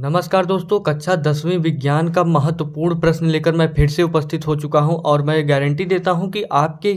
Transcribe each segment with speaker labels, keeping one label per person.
Speaker 1: नमस्कार दोस्तों कक्षा दसवीं विज्ञान का महत्वपूर्ण प्रश्न लेकर मैं फिर से उपस्थित हो चुका हूं और मैं गारंटी देता हूं कि आपके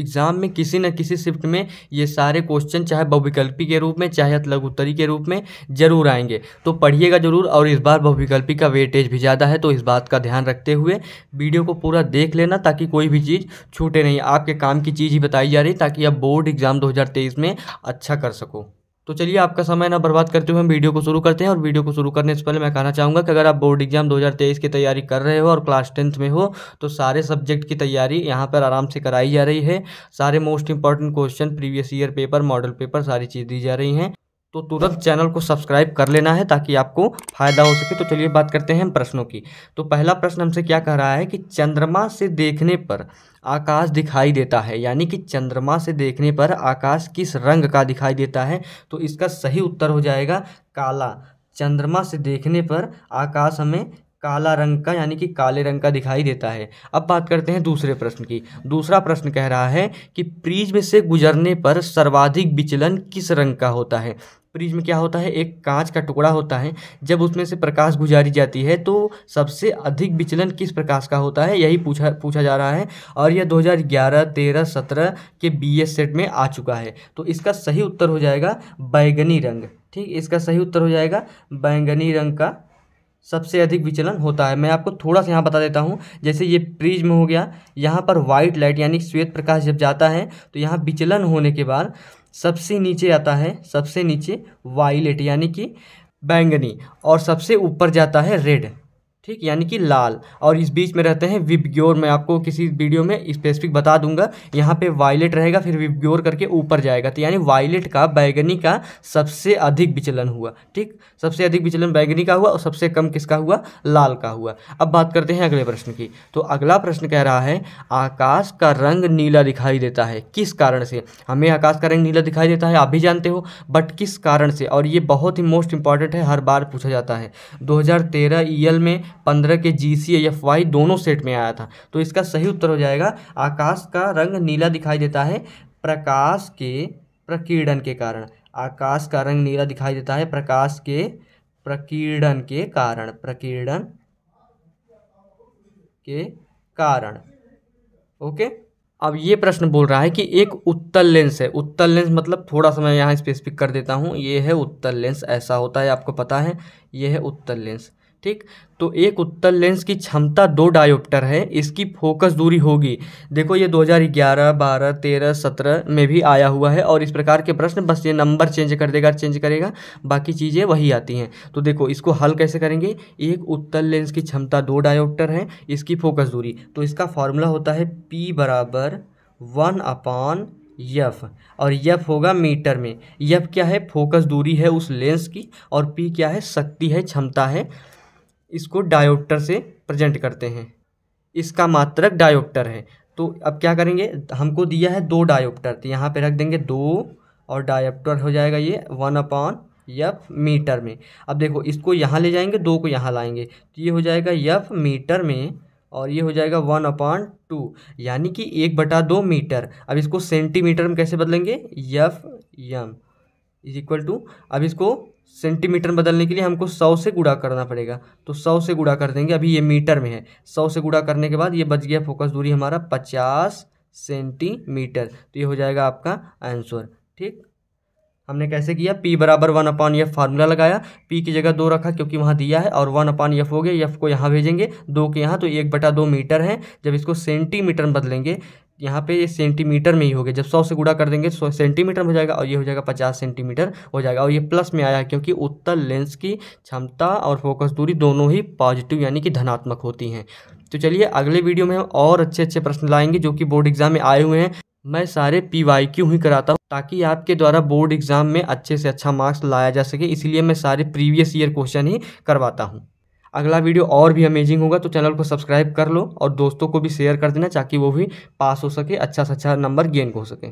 Speaker 1: एग्जाम में किसी न किसी शिफ्ट में ये सारे क्वेश्चन चाहे बहुविकल्पी के रूप में चाहे उत्तरी के रूप में जरूर आएंगे तो पढ़िएगा जरूर और इस बार बहुविकल्पी का वेटेज भी ज़्यादा है तो इस बात का ध्यान रखते हुए वीडियो को पूरा देख लेना ताकि कोई भी चीज़ छूटे नहीं आपके काम की चीज़ ही बताई जा रही ताकि आप बोर्ड एग्ज़ाम दो में अच्छा कर सको तो चलिए आपका समय ना बर्बाद करते हुए हम वीडियो को शुरू करते हैं और वीडियो को शुरू करने से पहले मैं कहना चाहूँगा कि अगर आप बोर्ड एग्जाम 2023 की तैयारी कर रहे हो और क्लास टेंथ में हो तो सारे सब्जेक्ट की तैयारी यहाँ पर आराम से कराई जा रही है सारे most important question previous year paper model paper सारी चीज़ दी जा रही हैं तो तुरंत चैनल को सब्सक्राइब कर लेना है ताकि आपको फायदा हो सके तो चलिए बात करते हैं हम प्रश्नों की तो पहला प्रश्न हमसे क्या कह रहा है कि चंद्रमा से देखने पर आकाश दिखाई देता है यानी कि चंद्रमा से देखने पर आकाश किस रंग का दिखाई देता है तो इसका सही उत्तर हो जाएगा काला चंद्रमा से देखने पर आकाश हमें काला रंग का यानी कि काले रंग का दिखाई देता है अब बात करते हैं दूसरे प्रश्न की दूसरा प्रश्न कह रहा है कि प्रिज्म से गुजरने पर सर्वाधिक विचलन किस रंग का होता है प्रिज्म क्या होता है एक कांच का टुकड़ा होता है जब उसमें से प्रकाश गुजारी जाती है तो सबसे अधिक विचलन किस प्रकाश का होता है यही पूछा पूछा जा रहा है और यह 2011, 13, 17 के एस सेट में आ चुका है तो इसका सही उत्तर हो जाएगा बैंगनी रंग ठीक इसका सही उत्तर हो जाएगा बैंगनी रंग का सबसे अधिक विचलन होता है मैं आपको थोड़ा सा यहाँ बता देता हूँ जैसे ये प्रिज्म हो गया यहाँ पर वाइट लाइट यानी श्वेत प्रकाश जब जाता है तो यहाँ विचलन होने के बाद सबसे नीचे आता है सबसे नीचे वाइलेट यानी कि बैंगनी और सबसे ऊपर जाता है रेड ठीक यानी कि लाल और इस बीच में रहते हैं विबग्योर मैं आपको किसी वीडियो में स्पेसिफिक बता दूंगा यहाँ पे वायलेट रहेगा फिर विबग्योर करके ऊपर जाएगा तो यानी वायलेट का बैगनी का सबसे अधिक विचलन हुआ ठीक सबसे अधिक विचलन बैगनी का हुआ और सबसे कम किसका हुआ लाल का हुआ अब बात करते हैं अगले प्रश्न की तो अगला प्रश्न कह रहा है आकाश का रंग नीला दिखाई देता है किस कारण से हमें आकाश का रंग नीला दिखाई देता है आप भी जानते हो बट किस कारण से और ये बहुत ही मोस्ट इंपॉर्टेंट है हर बार पूछा जाता है दो ईयर में पंद्रह के जी सी एफ वाई दोनों सेट में आया था तो इसका सही उत्तर हो जाएगा आकाश का रंग नीला दिखाई देता है प्रकाश के प्रकीर्णन के कारण आकाश का रंग नीला दिखाई देता है प्रकाश के प्रकीर्णन के कारण प्रकीर्णन के कारण ओके अब ये प्रश्न बोल रहा है कि एक उत्तल लेंस है उत्तल लेंस मतलब थोड़ा सा मैं यहाँ स्पेसिफिक कर देता हूँ ये है उत्तल लेंस ऐसा होता है आपको पता है ये है उत्तल लेंस ठीक तो एक उत्तल लेंस की क्षमता दो डायोप्टर है इसकी फोकस दूरी होगी देखो ये 2011, 12, 13, 17 में भी आया हुआ है और इस प्रकार के प्रश्न बस ये नंबर चेंज कर देगा चेंज करेगा बाकी चीज़ें वही आती हैं तो देखो इसको हल कैसे करेंगे एक उत्तल लेंस की क्षमता दो डायोप्टर है इसकी फोकस दूरी तो इसका फॉर्मूला होता है पी बराबर वन अपॉन यफ और यफ होगा मीटर में यफ क्या है फोकस दूरी है उस लेंस की और पी क्या है शक्ति है क्षमता है इसको डायोप्टर से प्रजेंट करते हैं इसका मात्रक डायोप्टर है तो अब क्या करेंगे हमको दिया है दो डायोप्टर तो यहाँ पे रख देंगे दो और डायोप्टर हो जाएगा ये वन अपॉन यफ मीटर में अब देखो इसको यहाँ ले जाएंगे दो को यहाँ लाएंगे तो ये हो जाएगा यफ मीटर में और ये हो जाएगा वन अपॉन टू यानी कि एक बटा दो मीटर अब इसको सेंटीमीटर में कैसे बदलेंगे F M is equal to अब इसको सेंटीमीटर बदलने के लिए हमको सौ से गुड़ा करना पड़ेगा तो सौ से गुड़ा कर देंगे अभी ये मीटर में है सौ से गुड़ा करने के बाद ये बच गया फोकस दूरी हमारा पचास सेंटीमीटर तो ये हो जाएगा आपका आंसर ठीक हमने कैसे किया पी बराबर वन अपान यफ फार्मूला लगाया पी की जगह दो रखा क्योंकि वहाँ दिया है और वन अपान यफ हो गया यफ को यहाँ भेजेंगे दो के यहाँ तो एक बटा दो मीटर है जब इसको सेंटीमीटर में बदलेंगे यहाँ पे ये सेंटीमीटर में ही हो गया जब सौ से गुड़ा कर देंगे सौ सेंटीमीटर में हो जाएगा और ये हो जाएगा पचास सेंटीमीटर हो जाएगा और ये प्लस में आया है क्योंकि उत्तर लेंस की क्षमता और फोकस दूरी दोनों ही पॉजिटिव यानी कि धनात्मक होती हैं तो चलिए अगले वीडियो में हम और अच्छे अच्छे प्रश्न लाएंगे जो कि बोर्ड एग्जाम में आए हुए हैं मैं सारे पी वाई क्यू ही कराता हूँ ताकि आपके द्वारा बोर्ड एग्ज़ाम में अच्छे से अच्छा मार्क्स लाया जा सके इसलिए मैं सारे प्रीवियस ईयर क्वेश्चन ही करवाता हूँ अगला वीडियो और भी अमेजिंग होगा तो चैनल को सब्सक्राइब कर लो और दोस्तों को भी शेयर कर देना ताकि वो भी पास हो सके अच्छा से अच्छा नंबर गेन हो सके